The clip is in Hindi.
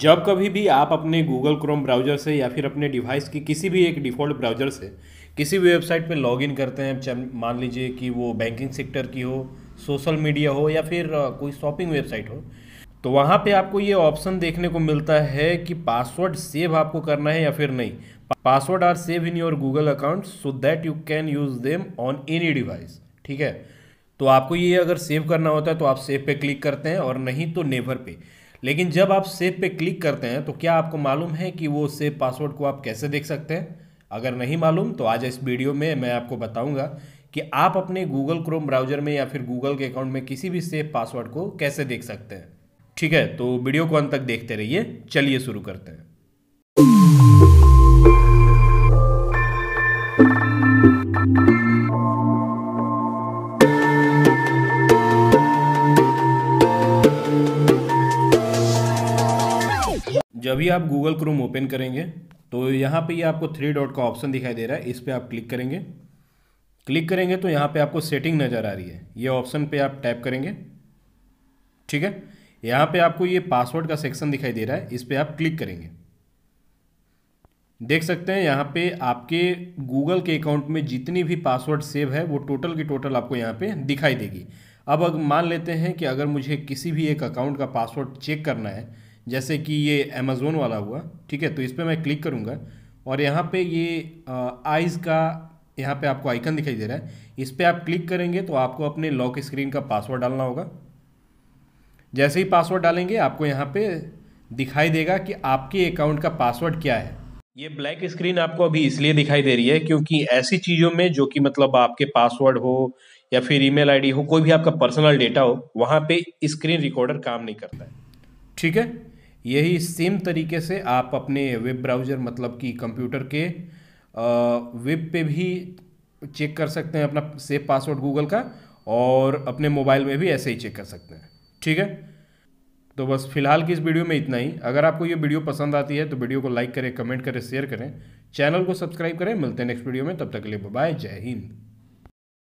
जब कभी भी आप अपने गूगल क्रोम ब्राउज़र से या फिर अपने डिवाइस की किसी भी एक डिफ़ॉल्ट ब्राउज़र से किसी भी वेबसाइट पर लॉग इन करते हैं मान लीजिए कि वो बैंकिंग सेक्टर की हो सोशल मीडिया हो या फिर कोई शॉपिंग वेबसाइट हो तो वहाँ पे आपको ये ऑप्शन देखने को मिलता है कि पासवर्ड सेव आपको करना है या फिर नहीं password are save in your Google account so that you can use them on any device ठीक है तो आपको ये अगर सेव करना होता है तो आप सेव पे क्लिक करते हैं और नहीं तो नेवर पे लेकिन जब आप सेव पे क्लिक करते हैं तो क्या आपको मालूम है कि वो सेव पासवर्ड को आप कैसे देख सकते हैं अगर नहीं मालूम तो आज इस वीडियो में मैं आपको बताऊंगा कि आप अपने गूगल क्रोम ब्राउजर में या फिर गूगल के अकाउंट में किसी भी सेव पासवर्ड को कैसे देख सकते हैं ठीक है तो वीडियो को अंत तक देखते रहिए चलिए शुरू करते हैं जब भी आप गूगल क्रोम ओपन करेंगे तो यहाँ पे ये आपको थ्री डॉट का ऑप्शन दिखाई दे रहा है इस पर आप क्लिक करेंगे क्लिक करेंगे तो यहाँ पे आपको सेटिंग नज़र आ रही है ये ऑप्शन पे आप टैप करेंगे ठीक है यहाँ पे आपको ये पासवर्ड का सेक्शन दिखाई दे रहा है इस पर आप क्लिक करेंगे देख सकते हैं यहाँ पे आपके गूगल के अकाउंट में जितनी भी पासवर्ड सेव है वो टोटल की टोटल आपको यहाँ पे दिखाई देगी अब अगर मान लेते हैं कि अगर मुझे किसी भी एक अकाउंट का पासवर्ड चेक करना है जैसे कि ये अमेज़ोन वाला हुआ ठीक है तो इस पर मैं क्लिक करूँगा और यहाँ पे ये आइज़ का यहाँ पे आपको आइकन दिखाई दे रहा है इस पर आप क्लिक करेंगे तो आपको अपने लॉक स्क्रीन का पासवर्ड डालना होगा जैसे ही पासवर्ड डालेंगे आपको यहाँ पे दिखाई देगा कि आपके अकाउंट का पासवर्ड क्या है ये ब्लैक स्क्रीन आपको अभी इसलिए दिखाई दे रही है क्योंकि ऐसी चीज़ों में जो कि मतलब आपके पासवर्ड हो या फिर ईमेल आईडी हो कोई भी आपका पर्सनल डेटा हो वहाँ पे स्क्रीन रिकॉर्डर काम नहीं करता है ठीक है यही सेम तरीके से आप अपने वेब ब्राउज़र मतलब कि कंप्यूटर के वेब पे भी चेक कर सकते हैं अपना सेव पासवर्ड गूगल का और अपने मोबाइल में भी ऐसे ही चेक कर सकते हैं ठीक है तो बस फिलहाल की इस वीडियो में इतना ही अगर आपको ये वीडियो पसंद आती है तो वीडियो को लाइक करें कमेंट करें शेयर करें चैनल को सब्सक्राइब करें मिलते हैं नेक्स्ट वीडियो में तब तक के लिए बाय जय हिंद